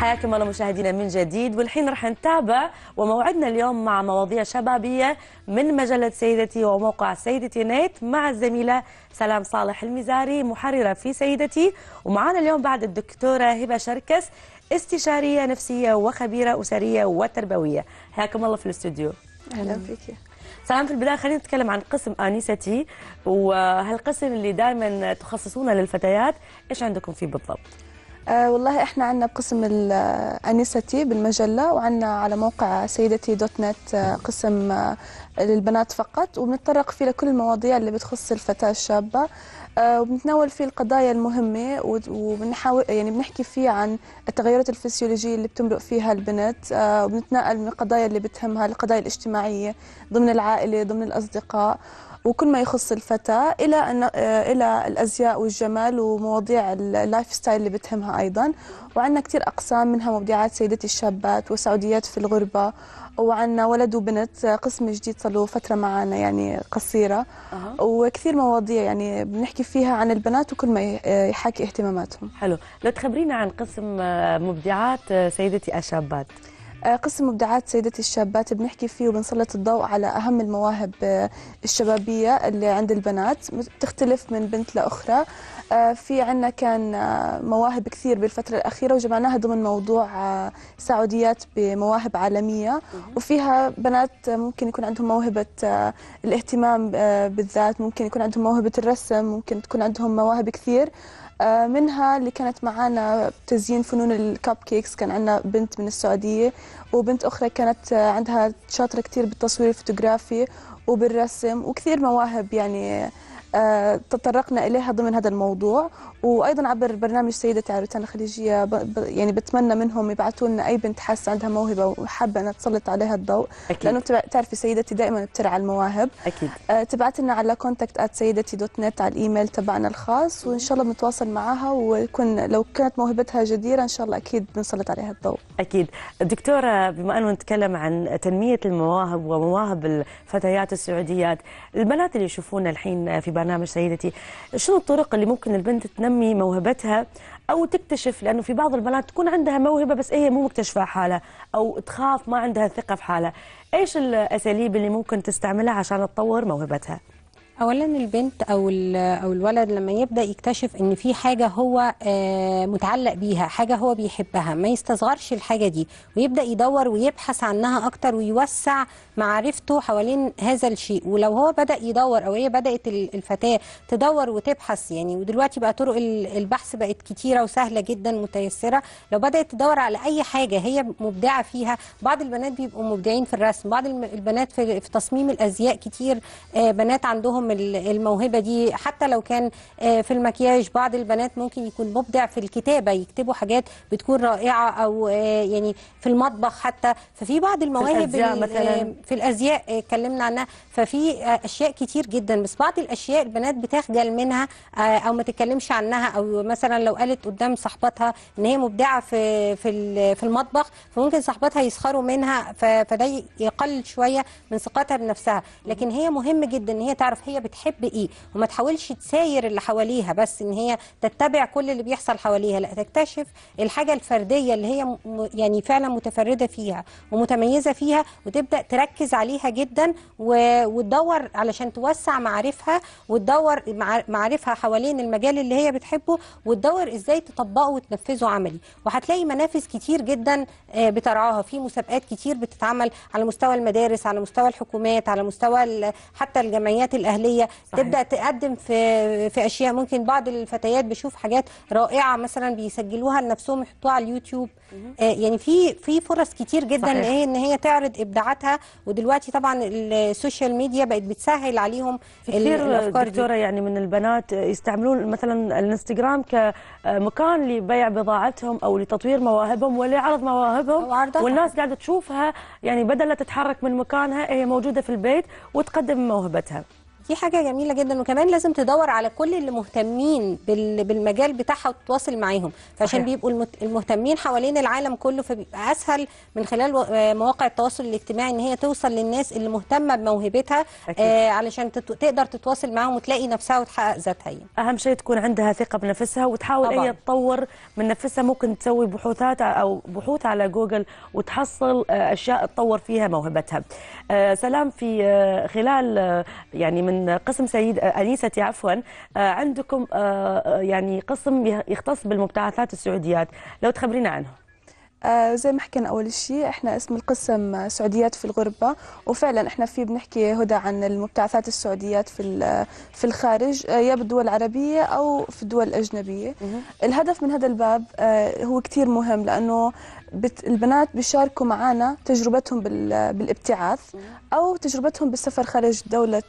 حياكم الله مشاهدينا من جديد والحين رح نتابع وموعدنا اليوم مع مواضيع شبابية من مجلة سيدتي وموقع سيدتي نيت مع الزميلة سلام صالح المزاري محررة في سيدتي ومعنا اليوم بعد الدكتورة هبة شركس استشارية نفسية وخبيرة أسرية وتربوية حياكم الله في الاستوديو أهلا فيك سلام في البدايه خلينا نتكلم عن قسم انستي وهالقسم اللي دائما تخصصونه للفتيات ايش عندكم فيه بالضبط آه والله احنا عندنا بقسم الانستي آه، بالمجله وعندنا على موقع سيدتي دوت نت آه، قسم آه، للبنات فقط وبنتطرق فيه لكل المواضيع اللي بتخص الفتاه الشابه وبنتناول فيه القضايا المهمه وبنحاول يعني بنحكي فيه عن التغيرات الفسيولوجيه اللي بتمرق فيها البنت وبنتناقل من القضايا اللي بتهمها القضايا الاجتماعيه ضمن العائله ضمن الاصدقاء وكل ما يخص الفتاة إلى أن آه، إلى الأزياء والجمال ومواضيع اللايف ستايل اللي بتهمها أيضا وعندنا كثير أقسام منها مبدعات سيدتي الشابات وسعوديات في الغربة وعندنا ولد وبنت آه، قسم جديد صار له فترة معنا يعني قصيرة أه. وكثير مواضيع يعني بنحكي فيها عن البنات وكل ما آه، يحاكي اهتماماتهم حلو لو تخبرينا عن قسم مبدعات سيدتي الشابات آه، قسم مبدعات سيدتي الشابات بنحكي فيه وبنسلط الضوء على أهم المواهب آه، الشبابية اللي عند البنات تختلف من بنت لأخرى آه، في عندنا كان مواهب كثير بالفترة الأخيرة وجمعناها ضمن موضوع سعوديات بمواهب عالمية وفيها بنات ممكن يكون عندهم موهبة الاهتمام بالذات ممكن يكون عندهم موهبة الرسم ممكن تكون عندهم مواهب كثير آه، منها اللي كانت معانا تزيين فنون الكب كيكس كان عندنا بنت من السعودية وبنت أخرى كانت آه، عندها شاطرة كثير بالتصوير الفوتوغرافي وبالرسم وكثير مواهب يعني آه، تطرقنا إليها ضمن هذا الموضوع وايضا عبر برنامج سيدتي على الخليجيه يعني بتمنى منهم يبعثوا لنا اي بنت حاسه عندها موهبه وحابه انها تسلط عليها الضوء أكيد. لانه بتعرفي سيدتي دائما بترعى المواهب اكيد آه تبعت لنا على كونتاكت سيدتي دوت نت على الايميل تبعنا الخاص وان شاء الله بنتواصل معها ويكون لو كانت موهبتها جديره ان شاء الله اكيد بنسلط عليها الضوء اكيد دكتوره بما انه نتكلم عن تنميه المواهب ومواهب الفتيات السعوديات البنات اللي يشوفونا الحين في برنامج سيدتي شنو الطرق اللي ممكن البنت تنمي تنمي موهبتها او تكتشف لانه في بعض البنات تكون عندها موهبه بس هي إيه، مو مكتشفه حالها او تخاف ما عندها ثقه في حالها ايش الاساليب اللي ممكن تستعملها عشان تطور موهبتها اولا البنت او او الولد لما يبدا يكتشف ان في حاجه هو آه، متعلق بيها حاجه هو بيحبها ما يستصغرش الحاجه دي ويبدا يدور ويبحث عنها اكتر ويوسع معرفته حوالين هذا الشيء ولو هو بدا يدور او هي بدات الفتاه تدور وتبحث يعني ودلوقتي بقى طرق البحث بقت كتيره وسهله جدا متيسره لو بدات تدور على اي حاجه هي مبدعه فيها بعض البنات بيبقوا مبدعين في الرسم بعض البنات في تصميم الازياء كتير آه، بنات عندهم عندهم الموهبه دي حتى لو كان آه، في المكياج بعض البنات ممكن يكون مبدع في الكتابه يكتبوا حاجات بتكون رائعه او آه، يعني في المطبخ حتى ففي بعض المواهب آه، في الازياء, مثلاً. في الأزياء اتكلمنا عنها ففي اشياء كتير جدا بس بعض الاشياء البنات بتخجل منها او ما تتكلمش عنها او مثلا لو قالت قدام صاحبتها ان هي مبدعه في في في المطبخ فممكن صاحبتها يسخروا منها فده يقلل شويه من ثقتها بنفسها لكن هي مهم جدا ان هي تعرف هي هي بتحب ايه وما تحاولش تساير اللي حواليها بس ان هي تتبع كل اللي بيحصل حواليها لا تكتشف الحاجه الفرديه اللي هي يعني فعلا متفرده فيها ومتميزه فيها وتبدا تركز عليها جدا وتدور علشان توسع معارفها وتدور معارفها حوالين المجال اللي هي بتحبه وتدور ازاي تطبقه وتنفذه عملي وهتلاقي منافس كتير جدا آه، بترعاها في مسابقات كتير بتتعمل على مستوى المدارس على مستوى الحكومات على مستوى حتى الجمعيات الاهليه الداخليه صحيح. تبدا تقدم في في اشياء ممكن بعض الفتيات بيشوف حاجات رائعه مثلا بيسجلوها لنفسهم يحطوها على اليوتيوب آه يعني في في فرص كتير جدا صحيح. هي ان هي تعرض ابداعاتها ودلوقتي طبعا السوشيال ميديا بقت بتسهل عليهم كتير دكتوره دي. يعني من البنات يستعملون مثلا الانستغرام كمكان آه، لبيع بضاعتهم او لتطوير مواهبهم ولعرض مواهبهم والناس قاعده تشوفها يعني بدل لا تتحرك من مكانها هي موجوده في البيت وتقدم موهبتها دي حاجه جميله جدا وكمان لازم تدور على كل اللي مهتمين بالمجال بتاعها وتتواصل معاهم فعشان بيبقوا المهتمين حوالين العالم كله فبيبقى اسهل من خلال آه، مواقع التواصل الاجتماعي ان هي توصل للناس اللي مهتمه بموهبتها أكيد. آه علشان تقدر تتواصل معاهم وتلاقي نفسها وتحقق ذاتها يعني. اهم شيء تكون عندها ثقه بنفسها وتحاول هي تطور من نفسها ممكن تسوي بحوثات او بحوث على جوجل وتحصل آه، اشياء تطور فيها موهبتها. آه سلام في آه، خلال يعني من من قسم سيد أنيستي آه، عفوا آه، عندكم آه، يعني قسم يختص بالمبتعثات السعوديات لو تخبرينا عنه زي ما حكينا اول شيء احنا اسم القسم سعوديات في الغربه وفعلا احنا فيه بنحكي هدى عن المبتعثات السعوديات في في الخارج يا بالدول العربيه او في الدول الاجنبيه الهدف من هذا الباب هو كثير مهم لانه بت البنات بيشاركوا معنا تجربتهم بالابتعاث او تجربتهم بالسفر خارج دوله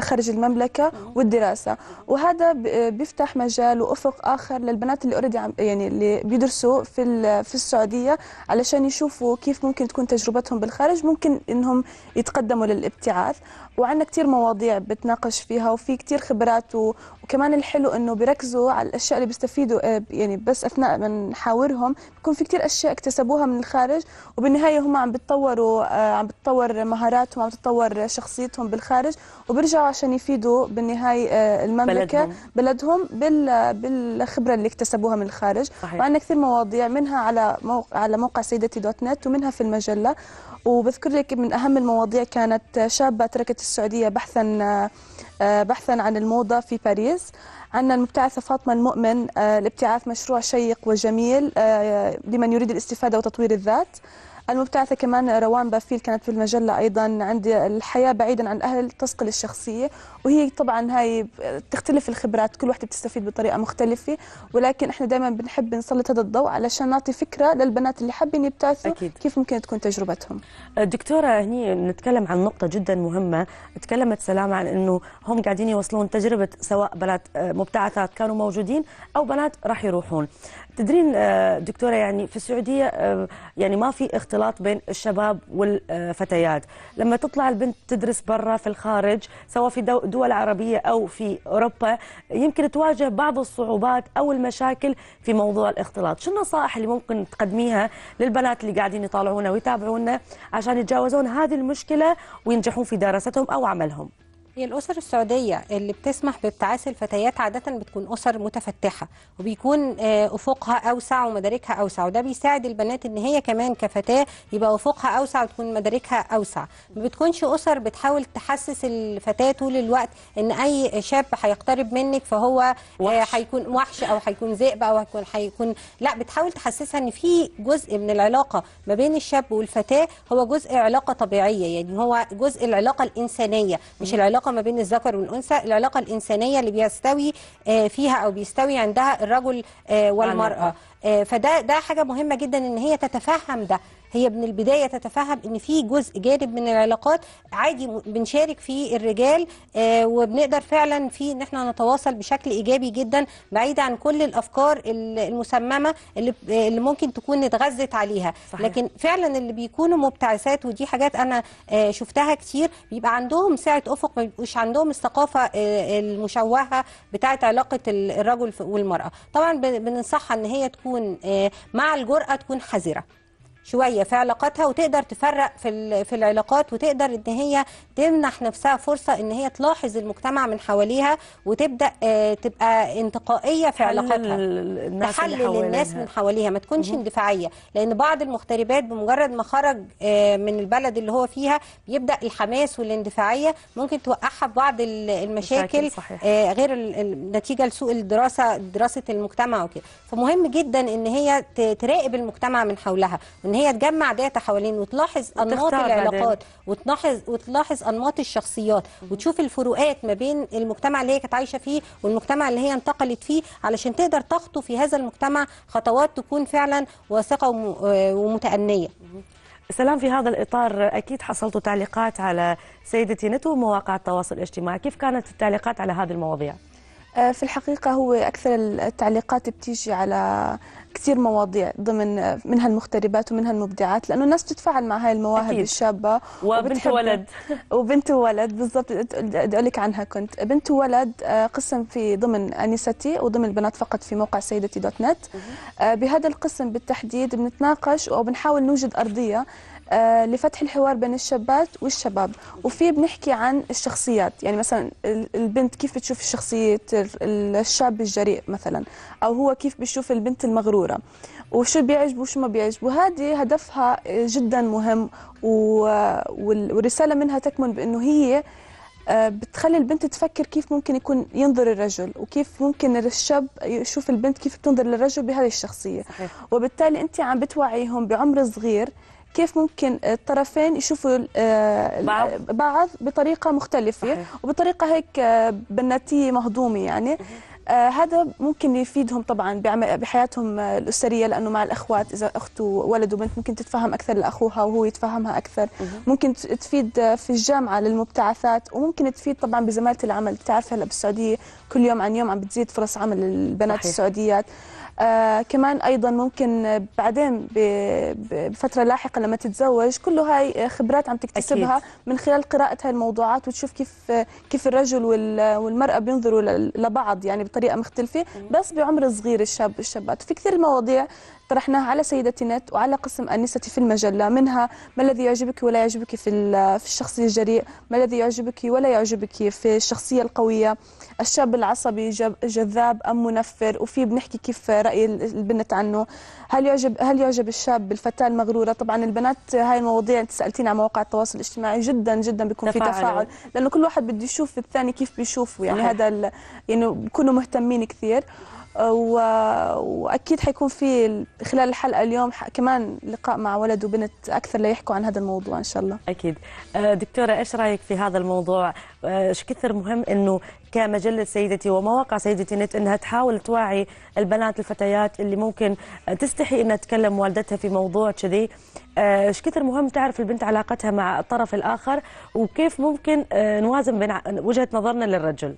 خارج المملكه والدراسه وهذا بيفتح مجال وافق اخر للبنات اللي اوريدي يعني اللي بيدرسوا في في السعوديه علشان يشوفوا كيف ممكن تكون تجربتهم بالخارج ممكن انهم يتقدموا للابتعاث وعندنا كثير مواضيع بتناقش فيها وفي كثير خبرات وكمان الحلو انه بيركزوا على الاشياء اللي بيستفيدوا آه، يعني بس اثناء ما نحاورهم بيكون في كثير اشياء اكتسبوها من الخارج وبالنهايه هم عم بتطوروا آه، عم بتطور مهاراتهم عم بتطور شخصيتهم بالخارج وبرجعوا عشان يفيدوا بالنهايه آه، المملكه بلدهم, بلدهم بالخبره اللي اكتسبوها من الخارج صحيح. وعندنا كثير مواضيع منها على موقع على موقع سيدتي دوت نت ومنها في المجله وبذكر لك من اهم المواضيع كانت شابه تركت السعوديه بحثا آه، آه، بحثا عن الموضة في باريس عندنا المبتعثة فاطمة المؤمن آه، لابتعاث مشروع شيق وجميل آه، لمن يريد الاستفادة وتطوير الذات المبتعثة كمان روان بافيل كانت في المجلة أيضا عند الحياة بعيدا عن الأهل تسقل الشخصية وهي طبعا هاي تختلف الخبرات كل واحدة بتستفيد بطريقة مختلفة ولكن احنا دائما بنحب نسلط هذا الضوء علشان نعطي فكرة للبنات اللي حابين يبتعثوا أكيد. كيف ممكن تكون تجربتهم دكتورة هني نتكلم عن نقطة جدا مهمة تكلمت سلامة عن أنه هم قاعدين يوصلون تجربة سواء بنات آه، مبتعثات كانوا موجودين أو بنات راح يروحون تدرين آه، دكتورة يعني في السعودية آه، يعني ما في اخت الاختلاط بين الشباب والفتيات لما تطلع البنت تدرس برا في الخارج سواء في دول عربية أو في أوروبا يمكن تواجه بعض الصعوبات أو المشاكل في موضوع الاختلاط شو النصائح اللي ممكن تقدميها للبنات اللي قاعدين يطالعونا ويتابعونا عشان يتجاوزون هذه المشكلة وينجحون في دراستهم أو عملهم هي الأسر السعودية اللي بتسمح بابتعاث الفتيات عادة بتكون أسر متفتحة وبيكون آه، أفقها أوسع ومداركها أوسع وده بيساعد البنات إن هي كمان كفتاة يبقى أفقها أوسع وتكون مداركها أوسع ما بتكونش أسر بتحاول تحسس الفتاة طول الوقت إن أي شاب هيقترب منك فهو آه، هيكون وحش أو هيكون ذئب أو هيكون هيكون لا بتحاول تحسسها إن في جزء من العلاقة ما بين الشاب والفتاة هو جزء علاقة طبيعية يعني هو جزء العلاقة الإنسانية مش العلاقة العلاقه ما بين الذكر والانثى العلاقه الانسانيه اللي بيستوي آه، فيها او بيستوي عندها الرجل آه، والمراه آه، فده ده حاجه مهمه جدا ان هي تتفهم ده هي من البدايه تتفهم ان في جزء جانب من العلاقات عادي بنشارك فيه الرجال آه، وبنقدر فعلا في ان احنا نتواصل بشكل ايجابي جدا بعيد عن كل الافكار المسممه اللي اللي ممكن تكون اتغذت عليها صحيح. لكن فعلا اللي بيكونوا مبتعثات ودي حاجات انا آه، شفتها كتير بيبقى عندهم سعه افق ما بيبقوش عندهم الثقافه آه، المشوهه بتاعه علاقه الرجل والمراه طبعا بننصحها ان هي تكون مع الجرأه تكون حذره شويه في علاقاتها وتقدر تفرق في في العلاقات وتقدر ان هي تمنح نفسها فرصه ان هي تلاحظ المجتمع من حواليها وتبدا آه، تبقى انتقائيه في علاقاتها الناس تحلل الناس من حواليها ما تكونش اندفاعيه لان بعض المغتربات بمجرد ما خرج آه، من البلد اللي هو فيها بيبدا الحماس والاندفاعيه ممكن توقعها في بعض المشاكل آه، غير نتيجه لسوء الدراسه دراسه المجتمع وكده فمهم جدا ان هي تراقب المجتمع من حولها وان ان هي تجمع داتا حوالين وتلاحظ انماط العلاقات وتلاحظ وتلاحظ انماط الشخصيات وتشوف الفروقات ما بين المجتمع اللي هي كانت عايشه فيه والمجتمع اللي هي انتقلت فيه علشان تقدر تخطو في هذا المجتمع خطوات تكون فعلا واثقه آه، ومتأنيه سلام في هذا الإطار أكيد حصلتوا تعليقات على سيدتي نتو ومواقع التواصل الاجتماعي كيف كانت التعليقات على هذه المواضيع؟ آه، في الحقيقة هو أكثر التعليقات بتيجي على كثير مواضيع ضمن آه، منها المغتربات ومنها المبدعات لأنه الناس بتتفاعل مع هاي المواهب أكيد. الشابة وبنت ولد وبنت ولد بالضبط بدي أقول لك عنها كنت بنت ولد آه، قسم في ضمن أنستي وضمن البنات فقط في موقع سيدتي دوت نت بهذا القسم بالتحديد بنتناقش وبنحاول نوجد أرضية آه، لفتح الحوار بين الشابات والشباب وفي بنحكي عن الشخصيات يعني مثلا البنت كيف بتشوف شخصية الشاب الجريء مثلا أو هو كيف بيشوف البنت المغرورة وشو بيعجبه وشو ما بيعجبه هذه هدفها جدا مهم والرسالة منها تكمن بأنه هي آه، بتخلي البنت تفكر كيف ممكن يكون ينظر الرجل وكيف ممكن الشاب يشوف البنت كيف بتنظر للرجل بهذه الشخصية صحيح. وبالتالي أنت عم بتوعيهم بعمر صغير كيف ممكن الطرفين يشوفوا بعض, بعض بطريقه مختلفه صحيح. وبطريقه هيك آه، بناتيه مهضومه يعني آه، هذا ممكن يفيدهم طبعا بحياتهم آه، الاسريه لانه مع الاخوات اذا اخت وولد وبنت ممكن تتفهم اكثر لاخوها وهو يتفهمها اكثر ممكن تفيد في الجامعه للمبتعثات وممكن تفيد طبعا بزماله العمل بتعرف هلا بالسعوديه كل يوم عن يوم عم بتزيد فرص عمل البنات صحيح. السعوديات آه كمان ايضا ممكن بعدين بفتره لاحقه لما تتزوج كل هاي آه، خبرات عم تكتسبها أكيد. من خلال قراءه هاي الموضوعات وتشوف كيف آه، كيف الرجل والمراه بينظروا لبعض يعني بطريقه مختلفه أمم. بس بعمر صغير الشاب الشابات في كثير مواضيع طرحناها على نت وعلى قسم أنسة في المجلة منها ما الذي يعجبك ولا يعجبك في في الشخص الجريء ما الذي يعجبك ولا يعجبك في الشخصية القوية الشاب العصبي جذاب أم منفر وفي بنحكي كيف رأي البنت عنه هل يعجب هل يعجب الشاب الفتاة المغرورة طبعا البنات هاي المواضيع أنت سألتيني مواقع التواصل الاجتماعي جدا جدا بيكون في تفاعل لأنه كل واحد بده يشوف الثاني كيف بيشوفه يعني هذا يعني بكونوا مهتمين كثير واكيد حيكون في خلال الحلقه اليوم كمان لقاء مع ولد وبنت اكثر ليحكوا عن هذا الموضوع ان شاء الله اكيد أه، دكتوره ايش رايك في هذا الموضوع أه، ايش كثر مهم انه كمجله سيدتي ومواقع سيدتي نت انها تحاول توعي البنات الفتيات اللي ممكن أه، تستحي انها تكلم والدتها في موضوع كذي ايش كثر مهم تعرف البنت علاقتها مع الطرف الاخر وكيف ممكن نوازن بين وجهه نظرنا للرجل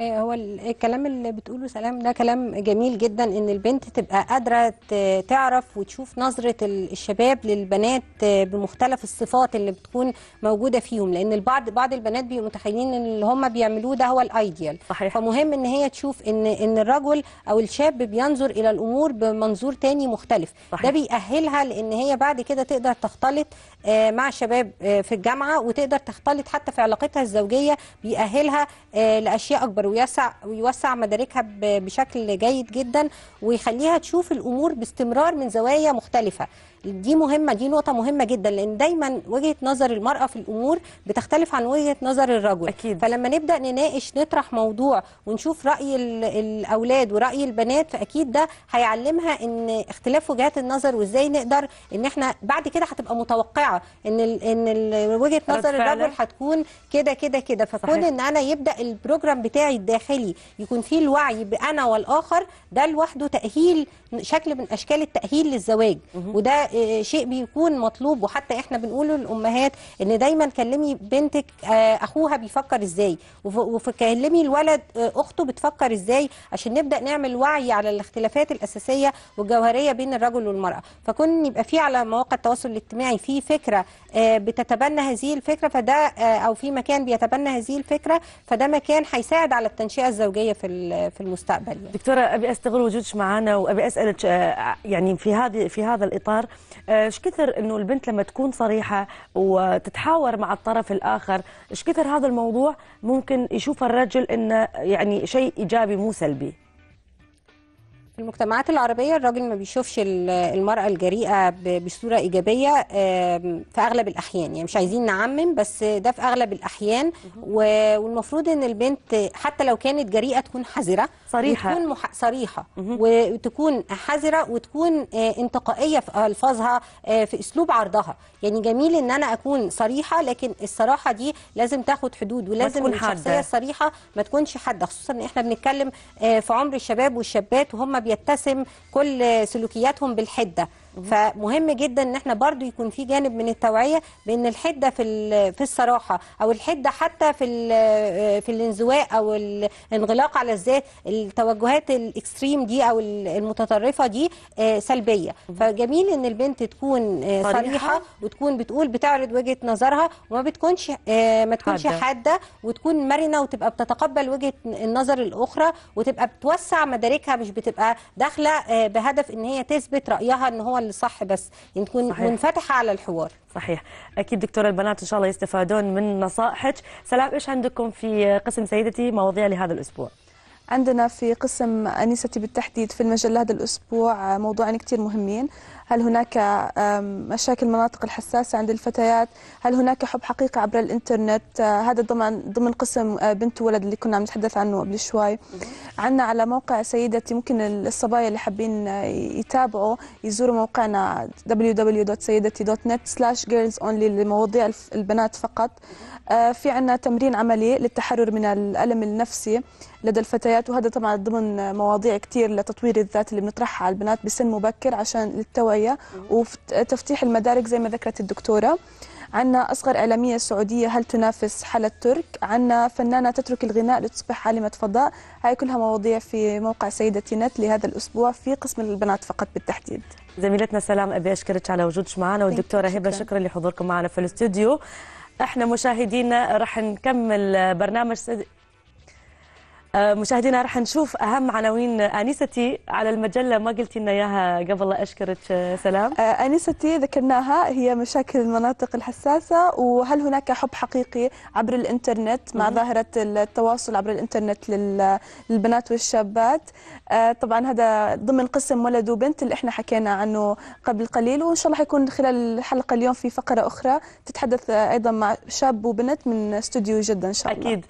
إيه، هو الكلام اللي بتقوله سلام ده كلام جميل جدا ان البنت تبقى قادره تعرف وتشوف نظره الشباب للبنات آه، بمختلف الصفات اللي بتكون موجوده فيهم لان البعض بعض البنات بيبقوا متخيلين ان اللي هم بيعملوه ده هو الايديال صحيح. فمهم ان هي تشوف ان ان الرجل او الشاب بينظر الى الامور بمنظور تاني مختلف صحيح. ده بيأهلها لان هي بعد كده تقدر تختلط آه، مع شباب آه، في الجامعه وتقدر تختلط حتى في علاقتها الزوجيه بيأهلها لاشياء اكبر اكبر ويسع ويوسع مداركها بشكل جيد جدا ويخليها تشوف الامور باستمرار من زوايا مختلفه دي مهمه دي نقطه مهمه جدا لان دايما وجهه نظر المراه في الامور بتختلف عن وجهه نظر الرجل أكيد. فلما نبدا نناقش نطرح موضوع ونشوف راي الاولاد وراي البنات فاكيد ده هيعلمها ان اختلاف وجهات النظر وازاي نقدر ان احنا بعد كده هتبقى متوقعه ان الـ ان الـ وجهه نظر الرجل هتكون كده كده كده فكون صحيح. ان انا يبدا البروجرام بتاعي الوعي الداخلي يكون فيه الوعي بأنا والآخر ده لوحده تأهيل شكل من أشكال التأهيل للزواج وده آه، شيء بيكون مطلوب وحتى إحنا بنقوله للأمهات إن دايما كلمي بنتك آه، أخوها بيفكر إزاي وكلمي الولد آه، أخته بتفكر إزاي عشان نبدأ نعمل وعي على الاختلافات الأساسية والجوهرية بين الرجل والمرأة فكون يبقى في على مواقع التواصل الاجتماعي في فكرة بتتبنى هذه الفكرة فده أو في مكان بيتبنى هذه الفكرة فده مكان هيساعد على على التنشئه الزوجيه في في المستقبل يعني. دكتوره ابي استغل وجودك معنا وابي اسالك آه، يعني في هذه في هذا الاطار آه، ايش كثر انه البنت لما تكون صريحه وتتحاور مع الطرف الاخر ايش كثر هذا الموضوع ممكن يشوف الرجل انه يعني شيء ايجابي مو سلبي في المجتمعات العربية الراجل ما بيشوفش المرأة الجريئة بصورة إيجابية في أغلب الأحيان يعني مش عايزين نعمم بس ده في أغلب الأحيان والمفروض إن البنت حتى لو كانت جريئة تكون حذرة صريحة وتكون مح... صريحة وتكون حذرة وتكون آه، انتقائية في ألفاظها آه، في أسلوب عرضها يعني جميل إن أنا أكون صريحة لكن الصراحة دي لازم تاخد حدود ولازم الشخصية الصريحة ما تكونش حادة خصوصا إن إحنا بنتكلم آه، في عمر الشباب والشابات وهم بيتسم كل سلوكياتهم بالحده فمهم جدا ان احنا برضو يكون في جانب من التوعيه بان الحده في في الصراحه او الحده حتى في في الانزواء او الانغلاق على الذات التوجهات الاكستريم دي او المتطرفه دي آه، سلبيه فجميل ان البنت تكون آه، صريحه وتكون بتقول بتعرض وجهه نظرها وما بتكونش آه، ما تكونش حاده وتكون مرنه وتبقى بتتقبل وجهه النظر الاخرى وتبقى بتوسع مداركها مش بتبقى داخله بهدف ان هي تثبت رايها ان هو اللي صح بس نكون يعني منفتحه على الحوار صحيح اكيد دكتوره البنات ان شاء الله يستفادون من نصائحك سلام ايش عندكم في قسم سيدتي مواضيع لهذا الاسبوع عندنا في قسم أنيستي بالتحديد في المجله هذا الأسبوع موضوعين كثير مهمين هل هناك مشاكل المناطق الحساسة عند الفتيات هل هناك حب حقيقي عبر الإنترنت آه، هذا ضمن ضمن قسم آه، بنت ولد اللي كنا عم نتحدث عنه قبل شوي عنا على موقع سيدتي ممكن الصبايا اللي حابين آه، يتابعوا يزوروا موقعنا www.sayidati.net/girls-only لمواضيع البنات فقط في عنا تمرين عملي للتحرر من الألم النفسي لدى الفتيات وهذا طبعا ضمن مواضيع كثير لتطوير الذات اللي بنطرحها على البنات بسن مبكر عشان للتوعية شويه وتفتيح المدارك زي ما ذكرت الدكتوره عندنا أصغر إعلامية سعودية هل تنافس حلا ترك عندنا فنانة تترك الغناء لتصبح عالمة فضاء هاي كلها مواضيع في موقع سيدتي نت لهذا الأسبوع في قسم البنات فقط بالتحديد زميلتنا سلام أبي أشكرك على وجودك معنا والدكتورة هبة شكرا لحضوركم معنا في الاستوديو احنا مشاهدينا راح نكمل برنامج آه، مشاهدينا رح نشوف اهم عناوين انستي على المجله ما قلتي لنا اياها قبل لا اشكرك آه، سلام آه، انستي ذكرناها هي مشاكل المناطق الحساسه وهل هناك حب حقيقي عبر الانترنت مع ظاهره التواصل عبر الانترنت للبنات والشابات طبعا هذا ضمن قسم ولد وبنت اللي احنا حكينا عنه قبل قليل وان شاء الله حيكون خلال الحلقه اليوم في فقره اخرى تتحدث ايضا مع شاب وبنت من استوديو جده ان شاء الله اكيد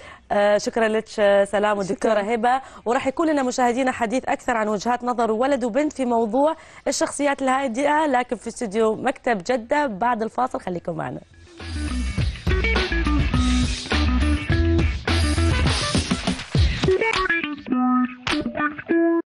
شكرا لك سلام دكتوره هبه وراح يكون لنا مشاهدينا حديث اكثر عن وجهات نظر ولد وبنت في موضوع الشخصيات الهادئه لكن في استوديو مكتب جده بعد الفاصل خليكم معنا